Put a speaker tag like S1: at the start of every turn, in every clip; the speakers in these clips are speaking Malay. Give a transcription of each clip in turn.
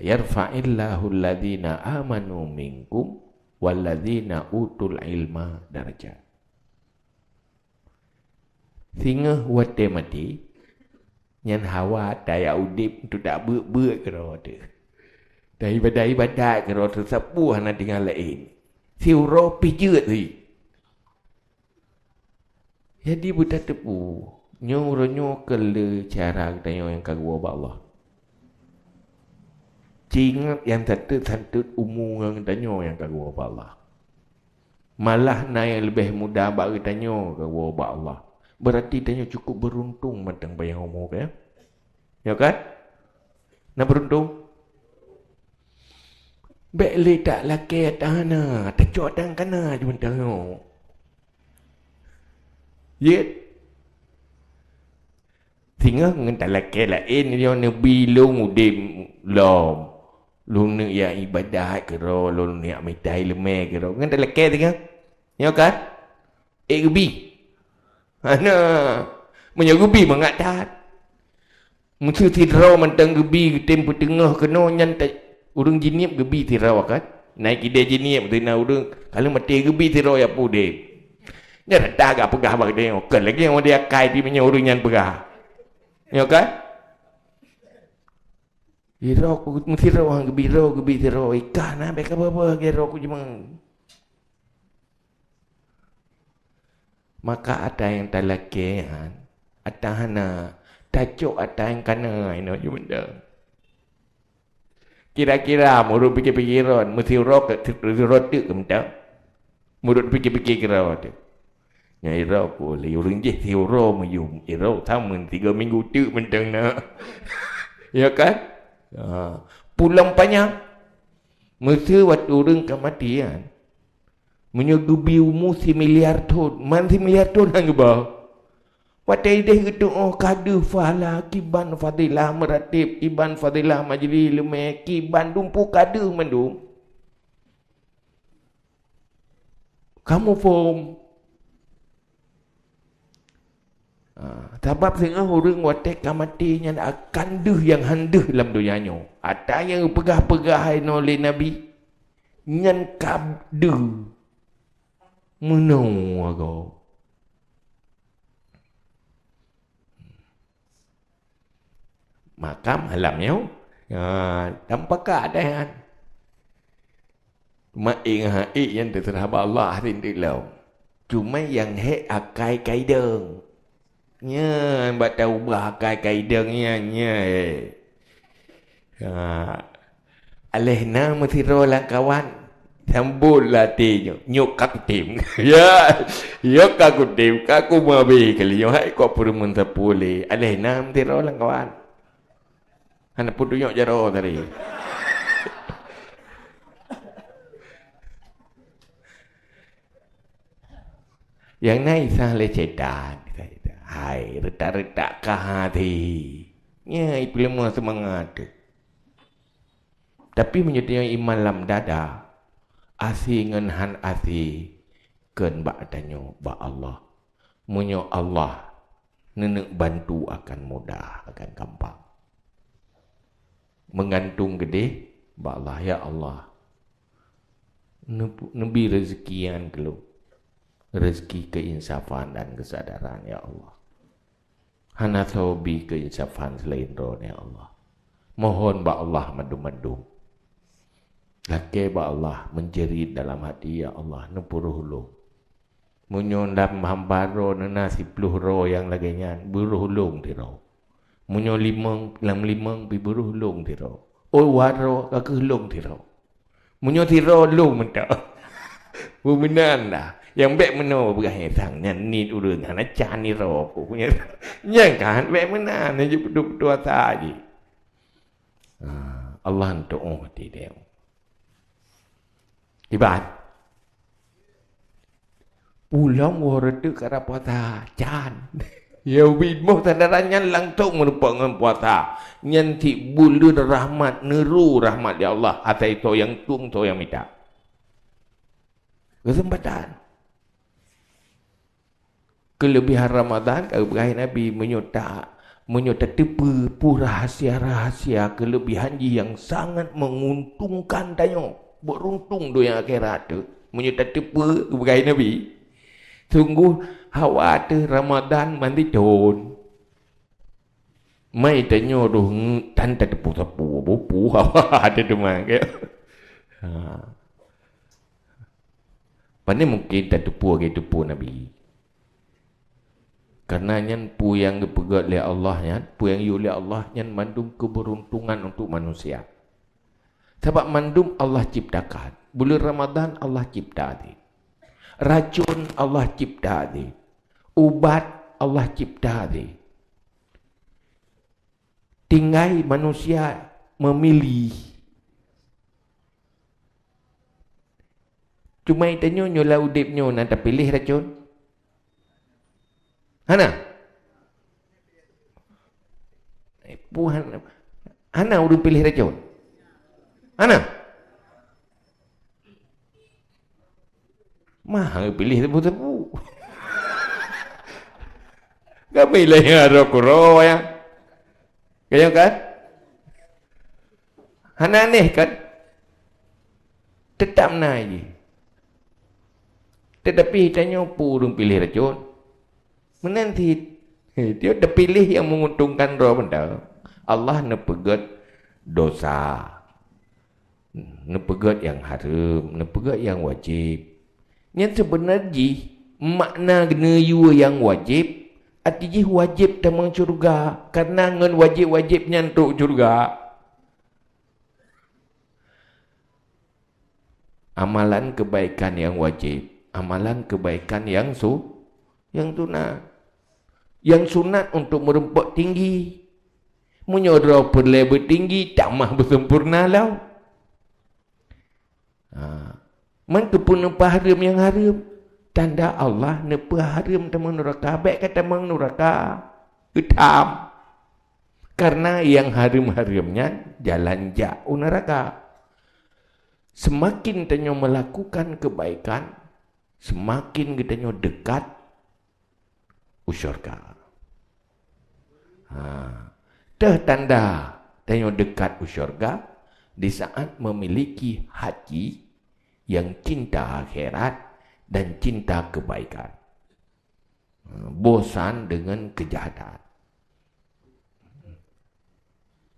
S1: yarfa'illahu alladhina amanu minkum walladhina utul ilma darja. Singa wate mati nyen hawa daya udip tu dak beut-beut ke ro tu. Dai badai badai ke ro tu sapu hana tinggal lain. Si uro pijut tu. Jadi buta tepu. Nyu ro nyu kele cara dayo yang kagua ba Allah. Cingat yang tentu-tentu umur yang tanya yang kagwa pada Allah. Malah naik lebih muda baru tanya kagwa pada Allah. Berarti tanya cukup beruntung matang bayang umur ke. Ya? ya kan? Nak beruntung? Bek le tak laki atas mana. Tacuk atas kanan cuma tengok. Yet. Sehingga dengan tak laki lain dia nak bilung udim lom luna ya ibadat ke ro luna ya medai leme eh ke ro ngan dalam ke tinggal ya kan egbi ana ha, menya gubi mengatat mutu tidro mentang gubi tempu tengah kena nyan tak urung jinip gubi tirau kan naik ide jinip tu na urung kalau mati gubi tirau ya pu de ya rada ga pegah bagde ok lagi yang dia kai di menya urung nyan pegah ya kan Gira aku mengira orang gembira, gembira oh, ikan ah, baik apa-apa gira aku cuma Maka ada yang tak laki kan. Ha. Ada hana tajuk ada yang kena ino ha, you benda. Kira-kira muru pikir-pikiran mesti rok mesti roti ke benda. Murut pikir-pikir kira ada. Ya ira aku li urung je si uro mayum ira tamun 3 minggu tu benda nak. ya kan? Ha. Pulang banyak. Masa waktu orang kematian. Menyugubi umur si miliar tahun. Man si miliar tahun hanya bau. Waktu ini dia kata, oh kadu fahala kiban fadilah meratib. Iban fadilah majlis lemeh. Kiban dumpu kadu mandu. Kamu form. Ha, sebab sengah orang watak kamati yang akan duh yang handuh dalam dunia nyo. Ada yang pegah-pegah oleh Nabi. Yang kabdu. Menung aku. Maka malam nyo. Ya, ha, tampak ada yang. Cuma ingat ha'i eh, yang terserah Allah. Lah. Cuma yang hek akai kaidang. Nya buat tahu ubah akal kaedah ni nya. Eh. Ha. Alih nama tiro lang kawan. Sambul lah tinyo. Nyok kak tim. ya. Nyok kak tim. Kaku mabe kali. Yo hai kok pun mun sapule. Alih nama tiro lang kawan. Ana putu nyok jaro tadi. Yang naik sah le cedan. Hai, retak-retak kah hati. Ya, itu lemah semangat. Tapi menyertai iman dalam dada, asi dengan han asi, ken bak tanya, bak Allah. Munya Allah, nenek bantu akan mudah, akan gampang. Mengantung gede, bak Allah, ya Allah. Nabi rezeki yang keluh. Rezeki keinsafan dan kesadaran, ya Allah. Hana taubi ke insafan selain roh ya Allah. Mohon ba Allah mendung-mendung. Lagi ba Allah menjerit dalam hati ya Allah nepuruh lu. Munyon hamba ro nena si puluh ro yang lagenya buruh lung di ro. Munyon limang lam limang bi buruh lung di ro. Oi oh, waro ka lu lung di ro. Munyon ti ro lung menta. ยังแบกมโนบุหงสังเนี่ยนิดอุรุนานจานิโรผู้เนี่ยแย่งกันแบกมนาเนี่ยยุบตัวตาจีอัลลอฮ์ตัวองค์ที่เดียวอิบาดปูลองวอร์ดึกระพอตาจานยาวิดมอตันดารันยันลังตุกมุนปองมุนปวตายันที่บุลุนรหมัดนรูรหมัดยาอัลลอฮ์อาตัยโตยังตุงโตยังมิดา kesempatan kelebihan Ramadan kalau berakhir Nabi menyotak menyotak tepu puh rahasia-rahasia kelebihan ji yang sangat menguntungkan tanya beruntung do yang akhirat tu menyotak tepu berakhir Nabi Tunggu hawa tu Ramadan mandi don mai tanya do hmm, tan tak tepu tepu bupu hawa ada tu mang ke ha mungkin tak tepu ke tepu Nabi Karena yang pu yang dipegat oleh Allah yang pu yang Yuli oleh Allah yang mandung keberuntungan untuk manusia. Sebab mandum Allah ciptakan. Bulan Ramadan Allah cipta di. Racun Allah cipta di. Ubat Allah cipta di. Tinggai manusia memilih. Cuma itu nyolah udipnya nak pilih racun. Hana. Ibu eh, Hana. Hana urut pilih raja. Hana. Mah pilih tepu tepu. Gak lah yang ada kuro ya. Kaya kan? Hana aneh kan? Tetap naik. Tetapi tanya apa pilih racun? menanti dia dah pilih yang menguntungkan roh benda Allah nepegat dosa nepegat yang haram nepegat yang wajib yang sebenarnya makna kena yua yang wajib artinya wajib temang curga karena dengan wajib-wajibnya untuk curga amalan kebaikan yang wajib amalan kebaikan yang su yang tunak yang sunat untuk merempok tinggi menyodra perlai bertinggi tamah bersempurna lau ha. mentu pun nampak haram yang harim tanda Allah nepa harim teman nuraka baik kata teman nuraka hitam karena yang harim harimnya jalan jauh nuraka. semakin tanya melakukan kebaikan semakin kita dekat syurga. Ha. Teh tanda tanya dekat syurga di saat memiliki haji yang cinta akhirat dan cinta kebaikan. Ha, bosan dengan kejahatan.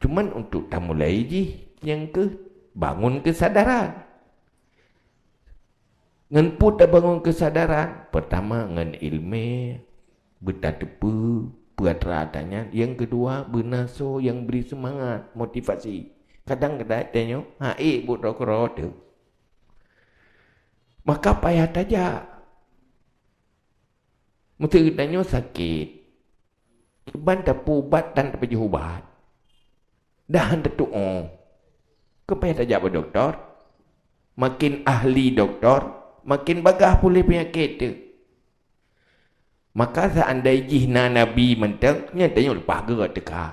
S1: Cuman untuk tamu lagi yang ke bangun kesadaran. Ngan pun bangun kesadaran, pertama ngan ilmu, berdadebu buat radanya yang kedua benaso yang beri semangat motivasi kadang-kadang tanya ha, eh, buat budak rode maka payah saja mesti tanya sakit ban tapu bat dan tapi ubat dah tentu oh kepada saja pak doktor makin ahli doktor makin bagah pulih penyakit dia Maka seandai jihna Nabi mentang, nyantanya oleh paga teka.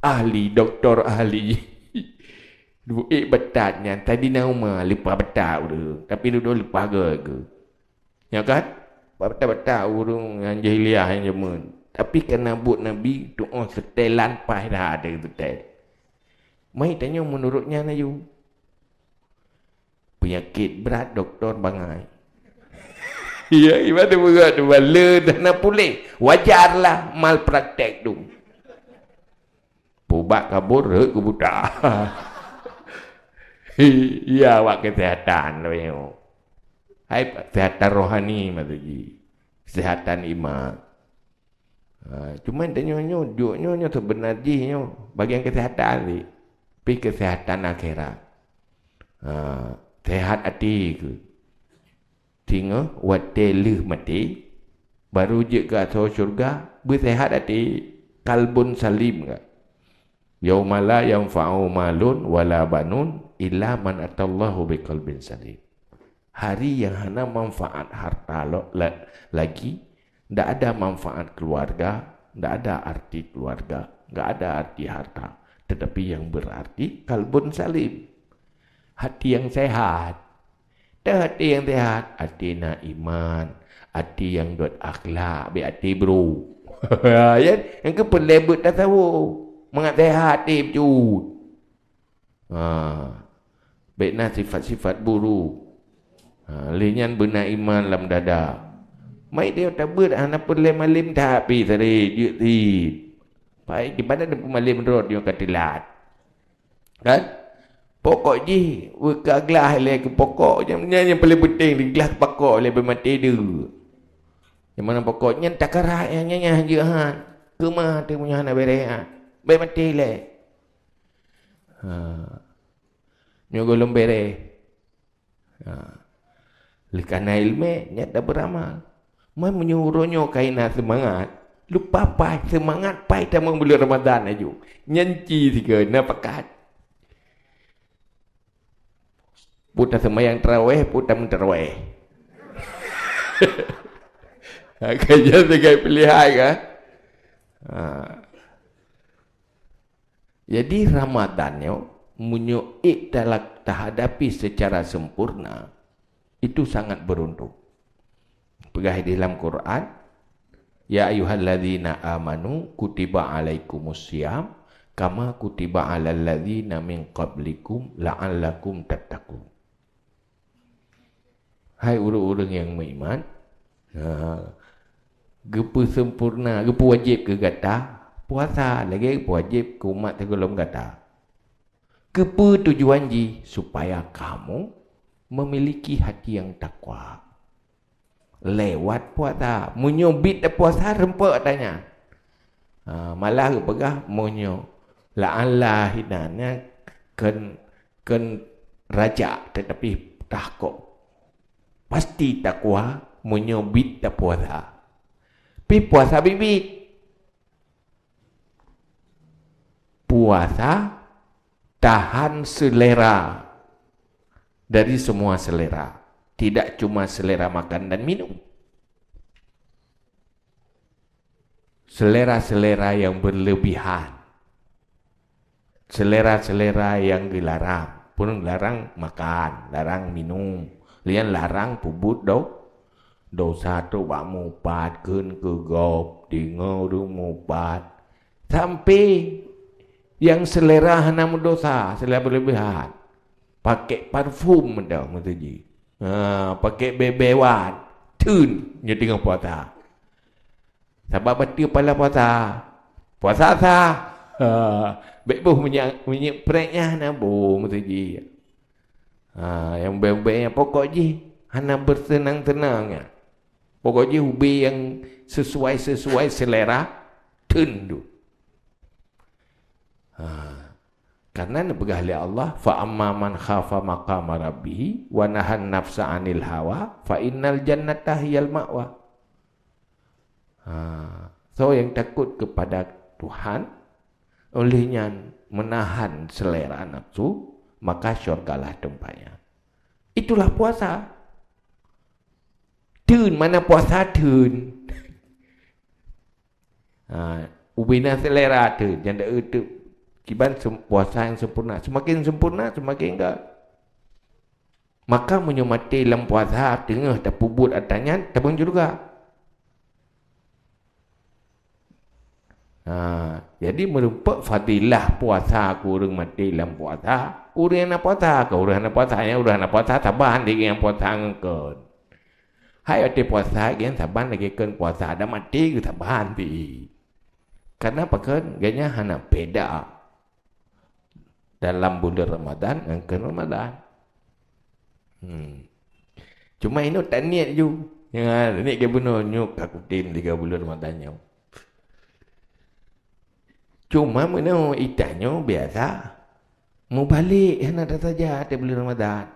S1: Ahli, doktor ahli. Dua eh betat yang tadi nak rumah, lepas betat orang. Tapi dulu lepas ke ke. Ya kan? Betat-betat orang yang jahiliah yang jaman. Tapi kena buat Nabi, tu oh, setelan pahit dah ada tu Mai tanya menurutnya Naju. Penyakit berat doktor bangai ya ibadah berat tu bala dan pulih wajarlah mal praktek tu bubak kabur rek ke budak ya awak kesihatan lah tengok hai kesihatan rohani maksudnya kesihatan iman ha, cuma tanya nyo duk nyo nyo sebenarnya nyo bagian kesihatan ni pi kesihatan akhirat ha, sehat hati ke tinggal wateluh mati baru je ke atas syurga bersehat hati kalbun salim ke yaumala yang fa'u malun wala banun illa man atallahu biqalbin salim hari yang hana manfaat harta lo lagi tidak ada manfaat keluarga tidak ada arti keluarga tidak ada arti harta tetapi yang berarti kalbun salim hati yang sehat Dah hati yang sehat, hati nak iman. Hati yang dot akhlak, biar hati bro. Ha, ya, yang ke pelebut tahu, Mengat sehat hati eh, pecut. Ha. Baik nak sifat-sifat buruk. Ha. Linyan benar iman dalam dada. Mai dia tak buat ana ah, pulai malim tak pi tadi jut di. Baik di mana dia pemalim rod dia kata lat. Kan? Right? Pokok je Buka gelas lah ke pokok Yang, yang, yang paling penting Di gelas pokok lah Bermak tidur Yang mana pokoknya Tak kerah Yang nyanyi yang, yang, ha. Kuma tu punya anak beres ha. Baik mati lah. Ha. Nyogo lom beres. Ha. Lekana ilmu, nyat dah beramal. Mai menyuruhnya kainah semangat. Lupa pai semangat pai tamang bulan Ramadan aju. Nyanci tiga, napakat. Puta semayang terawih, puta pun terawih. Ha, kerja sebagai pilihan kan? Ha. ha. Jadi Ramadan yo oh, menyuik dalam terhadapi secara sempurna itu sangat beruntung. Pegah di dalam Quran, Ya ayuhalladzina amanu kutiba alaikumusiyam kama kutiba alalladzina min qablikum la'allakum tattaqun. Hai orang-orang yang beriman ha, Gepu sempurna Gepu wajib ke kata Puasa lagi Gepu wajib ke umat tergolong kata Gepu tujuan ji Supaya kamu Memiliki hati yang takwa Lewat puasa Menyubit de puasa rempak tanya ha, Malah ke pegah Menyubit La'allah hinanya Ken Ken Raja tetapi tak kok pasti takwa munyo bit ta puasa pi puasa bibit puasa tahan selera dari semua selera tidak cuma selera makan dan minum selera-selera yang berlebihan selera-selera yang dilarang pun larang makan larang minum Lian larang bubut dok. Dosa satu ba mupat kun ke gop di ngau du mupat. Sampai yang selera hanam dosa, selera berlebihan. Pakai parfum dah mesti. Ha, pakai bebewan. Tun nya tengah puasa. Sebab batu pala puasa. Puasa sah. Ha, Bebuh minyak minyak preknya nabu mesti. Ha, yang baik-baik yang pokok je Hana bersenang-senang ya. Pokok je ubi yang sesuai-sesuai selera Tendu ha. Karena ni pegahli Allah Fa man khafa maqama rabbi Wa nahan nafsa anil hawa Fa innal jannata hiyal ma'wa ha. So yang takut kepada Tuhan Olehnya menahan selera nafsu maka syurgalah tempatnya. Itulah puasa. Dun, mana puasa dun? ha, ubina selera dun. Janda itu, kiban puasa yang sempurna. Semakin sempurna, semakin enggak. Maka menyemati dalam puasa, tengah tak pubut atasnya, tak juga. Haa. Jadi merupak fadilah puasa kurung mati dalam puasa. Kurung yang nak puasa ke? Kurung yang nak puasa ni, kurung yang nak puasa taban lagi yang puasa ngekun. Hai ati puasa lagi yang taban lagi kun puasa. Ada mati ke taban di. Kenapa kan? Ganya hana beda. Dalam bulan Ramadan dengan Ramadan. Hmm. Cuma ini tak niat juga. Ya, ini kebunuh nyuk kakutin tiga bulan Ramadan nyuk. Cuma mana itahnya biasa. Mau balik hana eh, dah saja ada bulan Ramadan.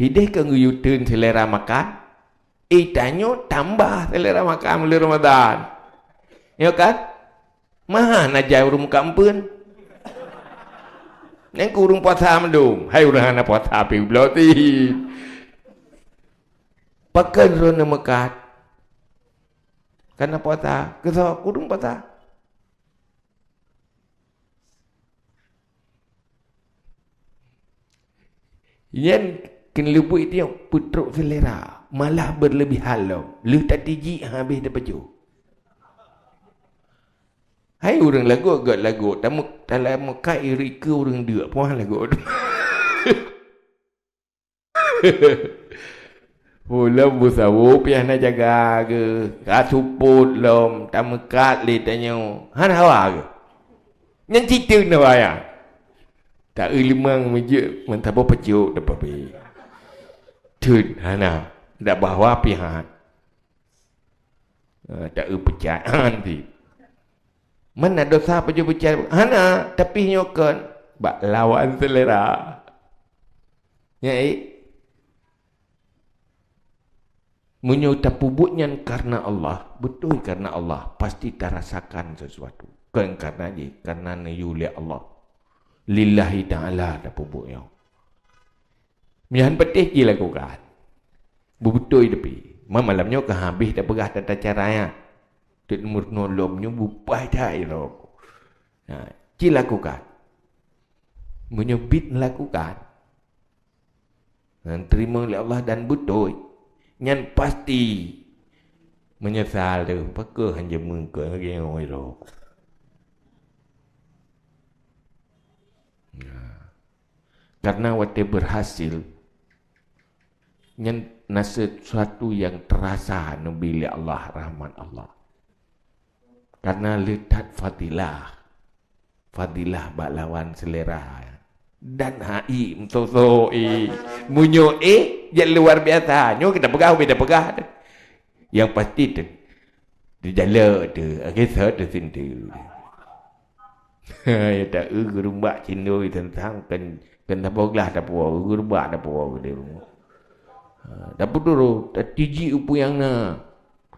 S1: Hidih ke ngeyutun selera makan. Itahnya tambah selera makan bulan Ramadan. Ya kan? Maha nak jauh rumah kampun. Yang kurung puasa mendung. Hai orang anak puasa api belotin. Pakai zona mekat. Karena patah, kita kurung patah. Yang kena lupa itu yang putruk selera. Malah berlebih halau. Lu tak tiji habis dia baju. Hai orang lagu agak lagu. Tamu dalam muka iri ke orang dua. Puan lagu. หูลบุสาวูเปียนะจักากือกาทุปูดลมตามกาลิตะยูฮันฮาวากือยังติตึนะวายาตะอึลิมังมิเยมันทะบ่ปะจุดะปะเปถึดฮานาดะบาวาปิหานเออตะอึปะจายฮันติมันน่ะดอซาปะจุปะจายฮานาตะปิยอกันบะลาวันเซเลราเนี่ย menyuta pubuknya karena Allah betul karena Allah pasti terasakan sesuatu kan karena ni karena ni yulia Allah lillahi ta'ala ada pubuknya mian petih ki kan, bubutoi depi Malamnya ke habis tak berah tata caranya tut murno lomnya bubai dai lo lah. ha ki lakukan menyebit lakukan dan ha, terima oleh Allah dan betul nyan pasti menyesal tu pakai hanya mengke lagi orang itu karena waktu berhasil nyan nasa sesuatu yang terasa nubili Allah rahmat Allah karena letak fadilah fadilah bak selera dan hai mtoso i munyo eh yang luar biasa. Nyo kita pegah, kita pegah. Yang pasti tu. Di jalan tu. Kisah tu sendiri. Ya tak, aku rumah cindu tentang kan. Kan tak boleh tak puas. Aku rumah tak puas. Tak puas tu. Tak tiji upu yang na.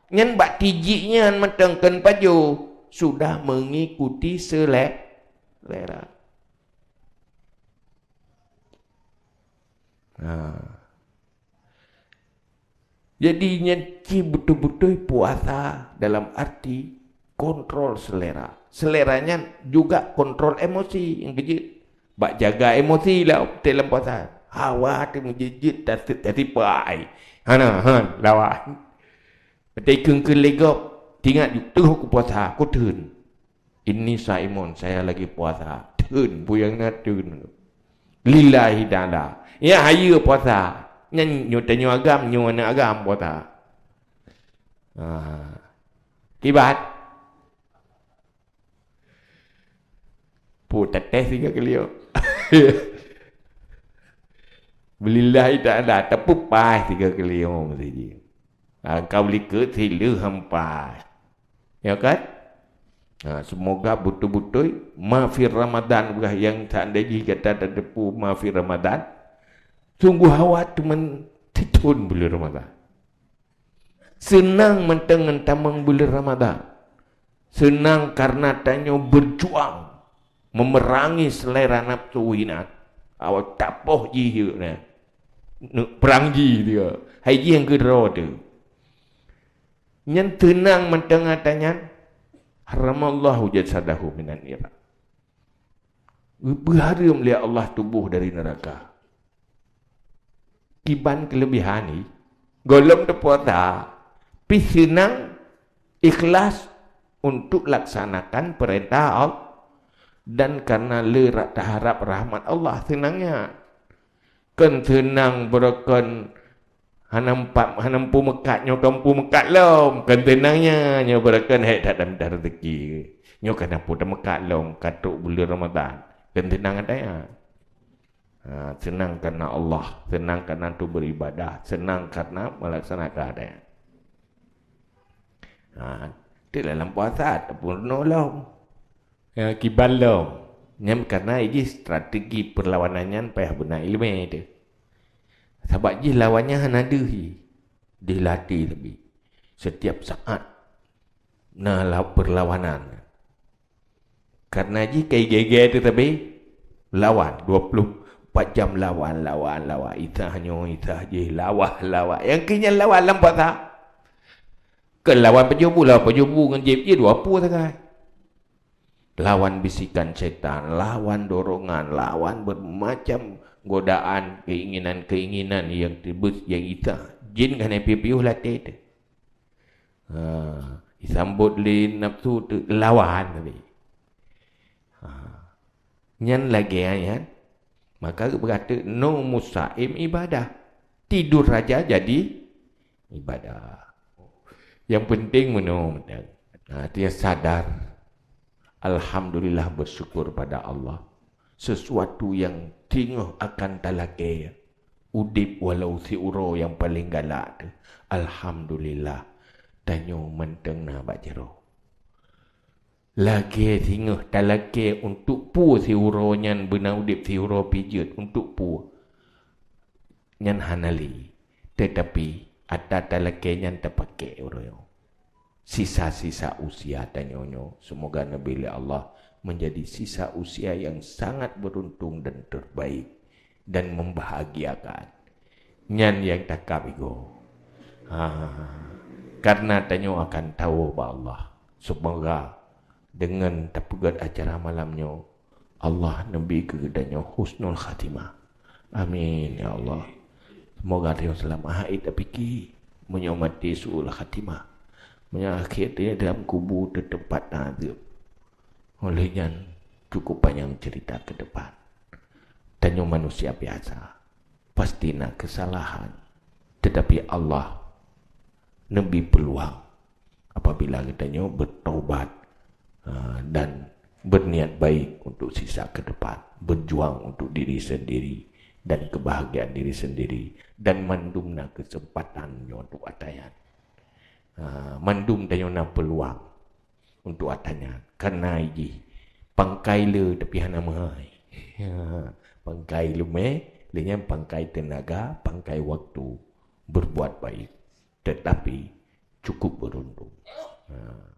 S1: Yang bak tiji nya yang kan paju. Sudah mengikuti selek. Lera. Ah. Ha. Jadi nyeki betul-betul puasa dalam arti kontrol selera. Seleranya juga kontrol emosi yang kejit. Bak jaga emosi lah dalam puasa. Hawa tu menjejit tak tetapi pai. Hana han lawa. Betai kung ke lego tingat yuk tuh puasa ku tun. Ini Simon saya lagi puasa. Tun bu yang nak tun. Lillahi ta'ala. Ya hayu puasa. Yang nyu tanyu agam, nyu anak agam buat tak? Ha. Kibat. Puh, tetes sehingga ke liuk. ada, itu anda, terpupas sehingga ke liuk. Ha, kau beli ke, sila hampas. Ya kan? Ha, semoga betul-betul mafir Ramadan yang tak seandainya kata ada depu mafir Ramadan. Sungguh hawa tu mentitun bulu Ramadhan, Senang mentengen tamang bulu Ramadhan, Senang karena tanya berjuang. Memerangi selera nafsu winat. Awak tapoh jihirnya. Perangji dia. Haji yang kedua tu. Yang tenang mentengah tanya. Haram Allah hujat sadahu minan nirak. Berharum lihat Allah tubuh dari neraka kiban kelebihani golom tepuata pisinang ikhlas untuk laksanakan perintah Allah dan karena lerak harap rahmat Allah senangnya kan senang berakan hanam pak hanam pu mekat nyok kampu kan mekat lom kan tenangnya nyok berakan hek tak dapat rezeki nyok kan apu dah mekat lom katuk bulan Ramadan kan tenang ada ya. Ha, senang karena Allah, senang karena tu beribadah, senang karena melaksanakan. Ha, dia dalam puasa, penuh lah. Ya, kibal lah. Ini karena ini strategi perlawanannya payah benar ilmu dia. Sebab ini lawannya hanya ada. Dilatih lebih Setiap saat. Nah, perlawanan. Karena ini kaya-kaya tu tapi. Lawan. 20. 4 jam lawan lawan lawan itah nyo itah je lawan lawan yang kenyal lawan lambat tak ke lawan pejubu lah pejubu dengan jeep je dua apa tengah. lawan bisikan setan lawan dorongan lawan bermacam godaan keinginan-keinginan yang tibus yang kita jin kan happy happy lah tete ha disambut le nafsu tu lawan tadi ha nyen lagi ayat ha, Maka berkata no musaim ibadah. Tidur saja jadi ibadah. Yang penting menurut Nanti sadar. Alhamdulillah bersyukur pada Allah. Sesuatu yang tinguh akan talak Udip walau si uro yang paling galak. Alhamdulillah. tanyo menteng nak bajeroh lagi tinggal tak lagi untuk pu si huru nyan benaudip si huru pijut untuk pu nyan hanali tetapi ada tak lagi nyan terpakai huru sisa-sisa usia tanyonyo semoga Nabi Allah menjadi sisa usia yang sangat beruntung dan terbaik dan membahagiakan nyan yang takap ego ha, karena tanyo akan tahu bahawa Allah semoga dengan tepegat acara malamnya Allah Nabi ke husnul khatimah amin ya Allah semoga dia selamat hai tapi ki menyomati suul khatimah menyakit dia dalam kubu di tempat nazib olehnya cukup panjang cerita ke depan tanya manusia biasa pasti nak kesalahan tetapi Allah Nabi peluang apabila kita bertobat Ah, dan berniat baik untuk sisa ke depan berjuang untuk diri sendiri dan kebahagiaan diri sendiri dan mandumna kesempatan untuk atayan uh, ah, mandum dayona peluang untuk atanya karena iji pangkai le tapi hana mai. Ah, pangkai le me lenya pangkai tenaga pangkai waktu berbuat baik tetapi cukup beruntung uh.